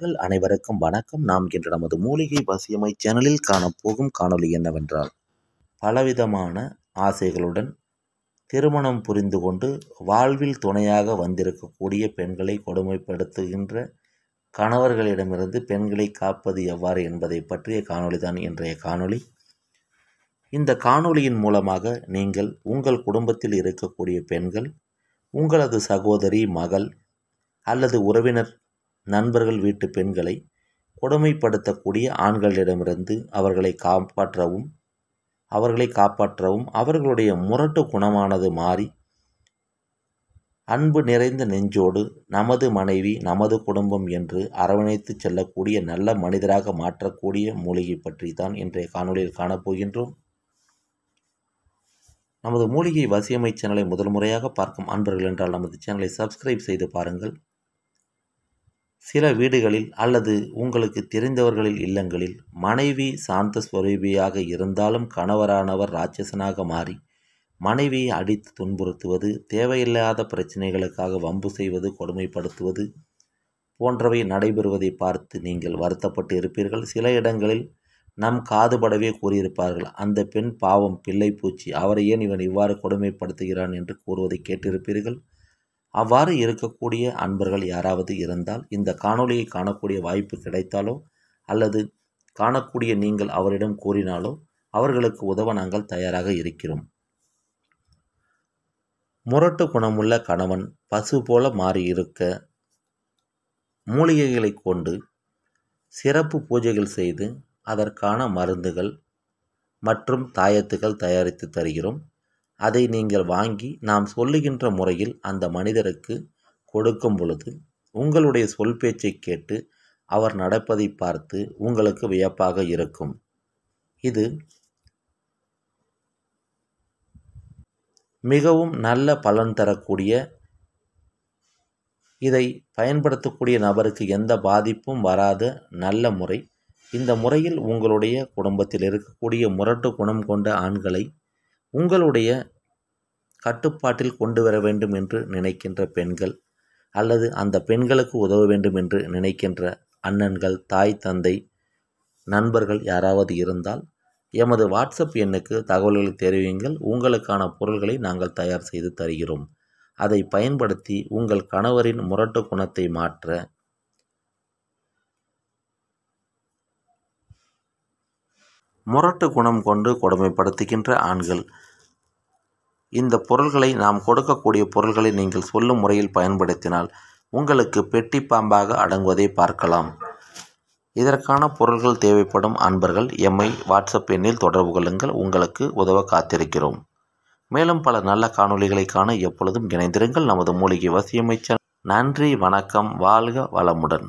நண்பர்கள் அனைவருக்கும் வணக்கம் நாம் இன்று நமது மூலிகை வசியமை சேனலில் காணப்போகும் காணொலி என்னவென்றால் பலவிதமான ஆசைகளுடன் திருமணம் புரிந்து கொண்டு வாழ்வில் துணையாக வந்திருக்கக்கூடிய பெண்களை கொடுமைப்படுத்துகின்ற கணவர்களிடமிருந்து பெண்களை காப்பது எவ்வாறு என்பதை பற்றிய காணொளி தான் இன்றைய காணொளி இந்த காணொளியின் மூலமாக நீங்கள் உங்கள் குடும்பத்தில் இருக்கக்கூடிய பெண்கள் உங்களது சகோதரி மகள் அல்லது உறவினர் நண்பர்கள் வீட்டு பெண்களை கொடுமைப்படுத்தக்கூடிய ஆண்களிடமிருந்து அவர்களை காப்பாற்றவும் அவர்களை காப்பாற்றவும் அவர்களுடைய முரட்டு குணமானது மாறி அன்பு நிறைந்த நெஞ்சோடு நமது மனைவி நமது குடும்பம் என்று அரவணைத்து செல்லக்கூடிய நல்ல மனிதராக மாற்றக்கூடிய மூலிகை பற்றி தான் இன்றைய காணொலியில் காணப்போகின்றோம் நமது மூலிகை வசியமை சேனலை முதல் முறையாக பார்க்கும் அன்பர்கள் என்றால் நமது சேனலை சப்ஸ்கிரைப் செய்து பாருங்கள் சில வீடுகளில் அல்லது உங்களுக்கு தெரிந்தவர்களில் இல்லங்களில் மனைவி சாந்த ஸ்வரூபியாக இருந்தாலும் கணவரானவர் ராட்சசனாக மாறி மனைவியை அடித்து துன்புறுத்துவது தேவையில்லாத பிரச்சனைகளுக்காக வம்பு செய்வது கொடுமைப்படுத்துவது போன்றவை நடைபெறுவதை பார்த்து நீங்கள் வருத்தப்பட்டு இருப்பீர்கள் சில இடங்களில் நம் காதுபடவே கூறியிருப்பார்கள் அந்த பெண் பாவம் பிள்ளை பூச்சி அவரை ஏன் இவன் இவ்வாறு கொடுமைப்படுத்துகிறான் என்று கூறுவதை கேட்டிருப்பீர்கள் அவ்வாறு இருக்கக்கூடிய அன்பர்கள் யாராவது இருந்தால் இந்த காணொளியை காணக்கூடிய வாய்ப்பு கிடைத்தாலோ அல்லது காணக்கூடிய நீங்கள் அவரிடம் கூறினாலோ அவர்களுக்கு உதவ நாங்கள் தயாராக இருக்கிறோம் முரட்டு குணமுள்ள கணவன் பசு போல மாறியிருக்க மூலிகைகளை கொண்டு சிறப்பு பூஜைகள் செய்து அதற்கான மருந்துகள் மற்றும் தாயத்துகள் தயாரித்து தருகிறோம் அதை நீங்கள் வாங்கி நாம் சொல்லுகின்ற முறையில் அந்த மனிதருக்கு கொடுக்கும் பொழுது உங்களுடைய சொல் பேச்சை கேட்டு அவர் நடப்பதை பார்த்து உங்களுக்கு வியப்பாக இருக்கும் இது மிகவும் நல்ல பலன் தரக்கூடிய இதை பயன்படுத்தக்கூடிய நபருக்கு எந்த பாதிப்பும் வராத நல்ல முறை இந்த முறையில் உங்களுடைய குடும்பத்தில் இருக்கக்கூடிய முரட்டு குணம் கொண்ட ஆண்களை உங்களுடைய கட்டுப்பாட்டில் கொண்டு வர வேண்டும் என்று நினைக்கின்ற பெண்கள் அல்லது அந்த பெண்களுக்கு உதவ வேண்டும் என்று நினைக்கின்ற அண்ணன்கள் தாய் தந்தை நண்பர்கள் யாராவது இருந்தால் எமது வாட்ஸ்அப் எண்ணுக்கு தகவல்களை தெரிவியுங்கள் உங்களுக்கான பொருள்களை நாங்கள் தயார் செய்து தருகிறோம் அதை பயன்படுத்தி உங்கள் கணவரின் முரட்டு குணத்தை மாற்ற முரட்டு குணம் கொண்டு கொடுமைப்படுத்துகின்ற ஆண்கள் இந்த பொருள்களை நாம் கொடுக்கக்கூடிய பொருள்களை நீங்கள் சொல்லும் முறையில் பயன்படுத்தினால் உங்களுக்கு பெட்டி பாம்பாக அடங்குவதை பார்க்கலாம் இதற்கான பொருள்கள் தேவைப்படும் அன்பர்கள் எம்மை வாட்ஸ்அப் எண்ணில் தொடர்பு கொள்ளுங்கள் உங்களுக்கு உதவ காத்திருக்கிறோம் மேலும் பல நல்ல காணொளிகளை காண எப்பொழுதும் இணைந்திருங்கள் நமது மூலிகை வசியமைச்சர் நன்றி வணக்கம் வாழ்க வளமுடன்